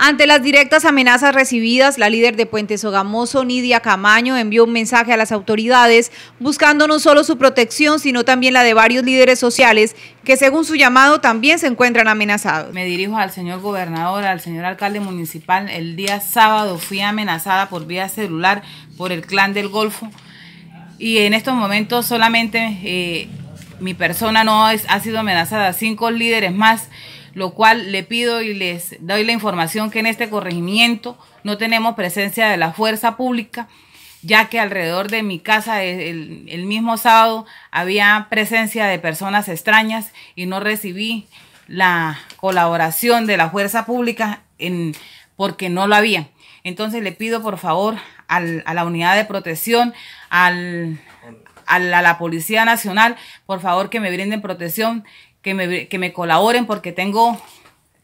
Ante las directas amenazas recibidas, la líder de Puente Sogamoso, Nidia Camaño, envió un mensaje a las autoridades buscando no solo su protección, sino también la de varios líderes sociales que según su llamado también se encuentran amenazados. Me dirijo al señor gobernador, al señor alcalde municipal. El día sábado fui amenazada por vía celular por el clan del Golfo y en estos momentos solamente eh, mi persona no ha sido amenazada, cinco líderes más lo cual le pido y les doy la información que en este corregimiento no tenemos presencia de la fuerza pública, ya que alrededor de mi casa el, mismo sábado había presencia de personas extrañas y no recibí la colaboración de la fuerza pública en, porque no lo había. Entonces le pido por favor a la unidad de protección, al, a la, Policía Nacional, por favor que me brinden protección, que me, que me colaboren porque tengo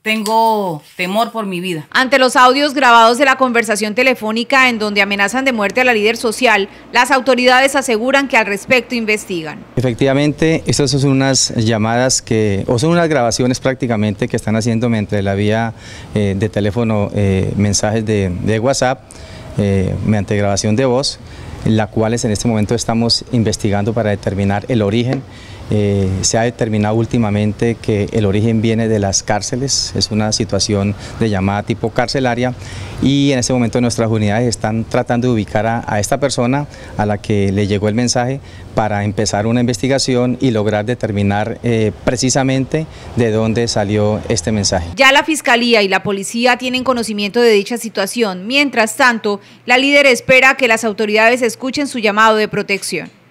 tengo temor por mi vida. Ante los audios grabados de la conversación telefónica en donde amenazan de muerte a la líder social, las autoridades aseguran que al respecto investigan. Efectivamente, estas son unas llamadas que, o son unas grabaciones prácticamente que están haciéndome entre la vía eh, de teléfono, eh, mensajes de, de WhatsApp, eh, mediante grabación de voz las cuales en este momento estamos investigando para determinar el origen. Eh, se ha determinado últimamente que el origen viene de las cárceles, es una situación de llamada tipo carcelaria y en este momento nuestras unidades están tratando de ubicar a, esta persona a la que le llegó el mensaje para empezar una investigación y lograr determinar eh, precisamente de dónde salió este mensaje. Ya la Fiscalía y la Policía tienen conocimiento de dicha situación. Mientras tanto, la líder espera que las autoridades escuchen su llamado de protección.